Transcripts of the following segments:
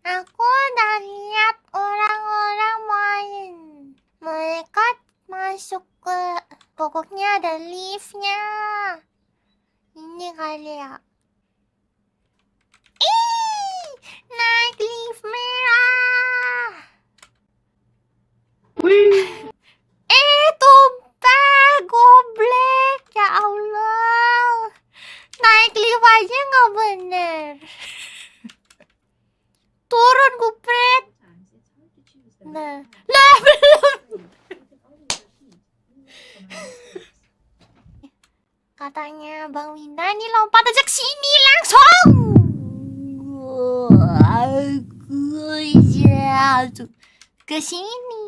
Aku udah lihat orang-orang main. Mereka masuk ke pokoknya ada liftnya. Ini kali ya. Ih, naik lift merah. Wih. Eh, tumpah, goblek. Ya Allah. Naik lift aja nggak bener. Nah. Nah, belum. Katanya Bang Winda ini lompat aja ke sini langsung. Aku jatuh ke sini.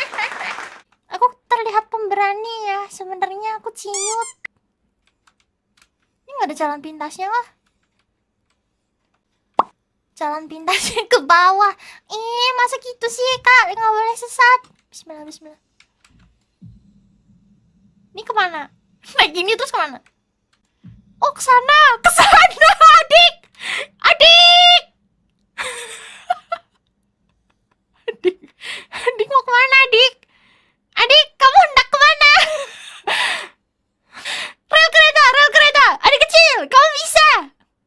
aku terlihat pemberani ya. Sebenarnya aku ciut. Ini nggak ada jalan pintasnya lah jalan pintasnya ke bawah ih masa gitu sih kak nggak boleh sesat Bismillah Bismillah ini kemana naik gini terus kemana oh kesana kesana adik adik adik adik mau kemana adik adik kamu hendak kemana rel kereta rel kereta adik kecil kamu bisa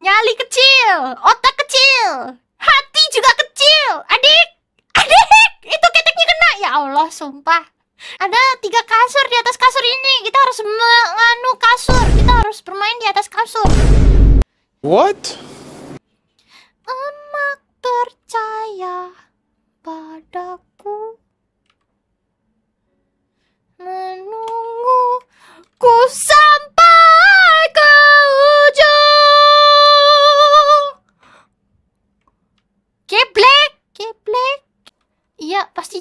nyali kecil otak kecil. Hati juga kecil. Adik, adik, itu keteknya kena. Ya Allah, sumpah. Ada tiga kasur di atas kasur ini. Kita harus menganu kasur. Kita harus bermain di atas kasur. What? Emak percaya pada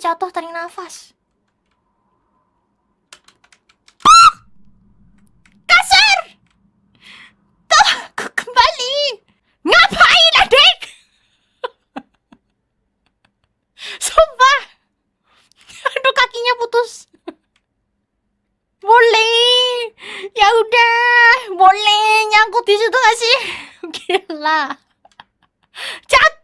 jatuh tarik nafas. Kasar! Tuh, aku kembali. Ngapain, adik? Sumpah. Aduh, kakinya putus. Boleh. Ya udah, boleh nyangkut di situ gak sih? Gila. Jatuh.